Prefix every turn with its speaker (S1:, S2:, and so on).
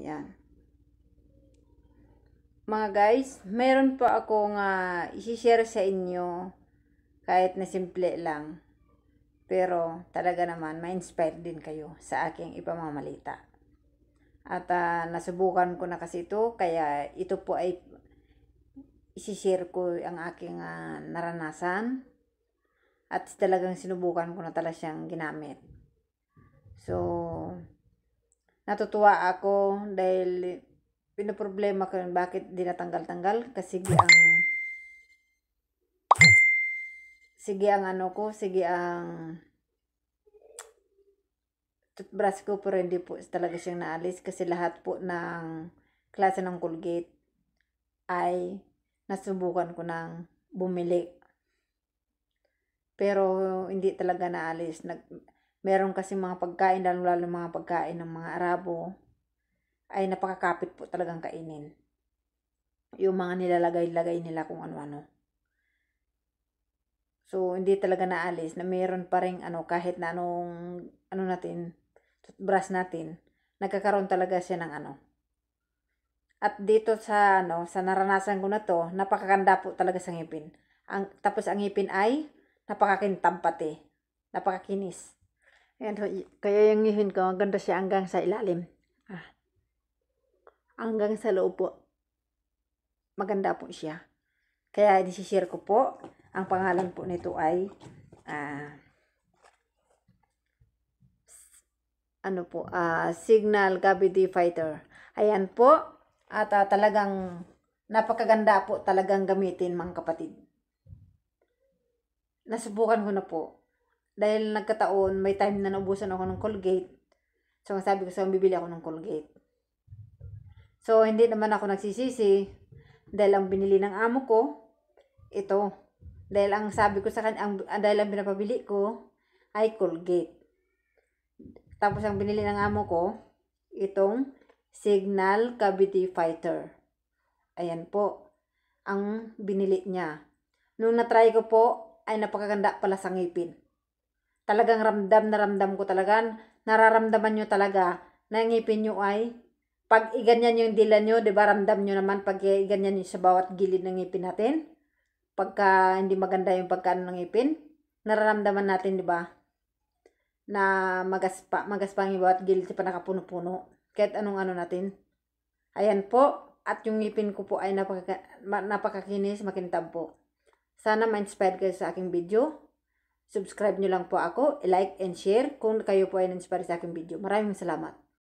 S1: Ayan. Mga guys, meron pa akong uh, i-share sa inyo kahit na simple lang. Pero talaga naman, ma-inspire din kayo sa aking ipamamalita. At uh, nasubukan ko na kasi ito, kaya ito po ay i-share ko ang aking uh, naranasan. At talagang sinubukan ko na talaga siyang ginamit. So, natutuwa ako dahil pinoproblema ko yun bakit di natanggal-tanggal kasi sige ang sige ang ano ko sige ang toothbrush ko pero hindi po talaga siyang naalis kasi lahat po ng klase ng Colgate ay nasubukan ko ng bumili pero hindi talaga naalis nag meron kasi mga pagkain, lalo-lalo mga pagkain ng mga Arabo, ay napakakapit po talagang kainin. Yung mga nilalagay-lagay nila kung ano-ano. So, hindi talaga naalis na meron pa rin ano, kahit na anong, ano natin, toothbrush natin, nagkakaroon talaga siya ng ano. At dito sa, ano, sa naranasan ko na to, napakaganda po talaga sa ngipin. Ang, tapos ang ngipin ay napakakintab pati. Napakakinis. Ayan ho, kaya yung ngipin ko, ganda siya hanggang sa ilalim. Ah. Hanggang sa loob po. Maganda po siya. Kaya share ko po. Ang pangalan po nito ay ah, ano po, ah, Signal Cavity Fighter. Ayan po. At ah, talagang napakaganda po talagang gamitin mga kapatid. Nasubukan ko na po dahil nagkataon, may time na naubusan ako ng Colgate. So, sabi ko sa bibili ako ng Colgate. So, hindi naman ako nagsisisi dahil ang binili ng amo ko, ito. Dahil ang sabi ko sa kanya, ang, dahil ang pinapabili ko, ay Colgate. Tapos ang binili ng amo ko, itong Signal Cavity Fighter. Ayan po, ang binili niya. Nung natry ko po, ay napakaganda pala sa ngipin. Talagang ramdam na ramdam ko talaga. Nararamdaman nyo talaga na ngipin nyo ay pag iganyan yung dila nyo, di ba ramdam nyo naman pag iganyan nyo sa bawat gilid ng ngipin natin? Pagka hindi maganda yung pagkaano ng ngipin, nararamdaman natin, di ba? Na magaspa, magaspa ang bawat gilid sa panakapuno-puno. Kahit anong ano natin. Ayan po. At yung ngipin ko po ay napaka, napakakinis, makintab po. Sana ma-inspired kayo sa aking video. Subscribe nyo lang po ako, like and share kung kayo po ay nanspare sa aking video. Maraming salamat.